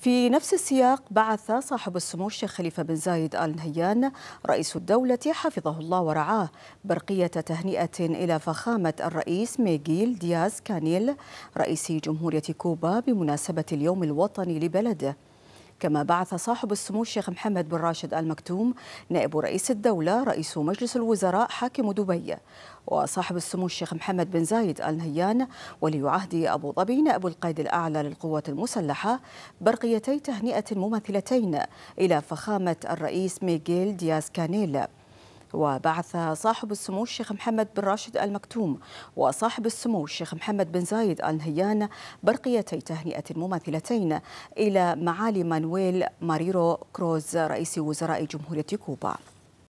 في نفس السياق بعث صاحب السمو الشيخ خليفة بن زايد آل نهيان رئيس الدولة حفظه الله ورعاه برقية تهنئة إلى فخامة الرئيس ميغيل دياز كانيل رئيس جمهورية كوبا بمناسبة اليوم الوطني لبلده كما بعث صاحب السمو الشيخ محمد بن راشد آل مكتوم نائب رئيس الدولة رئيس مجلس الوزراء حاكم دبي وصاحب السمو الشيخ محمد بن زايد آل نهيان ولي عهد أبو ظبي نائب القائد الأعلى للقوات المسلحة برقيتي تهنئة مماثلتين إلى فخامة الرئيس ميغيل دياز كانيل وبعث صاحب السمو الشيخ محمد بن راشد المكتوم وصاحب السمو الشيخ محمد بن زايد آل نهيان برقيتي تهنئة مماثلتين إلى معالي مانويل ماريرو كروز رئيس وزراء جمهورية كوبا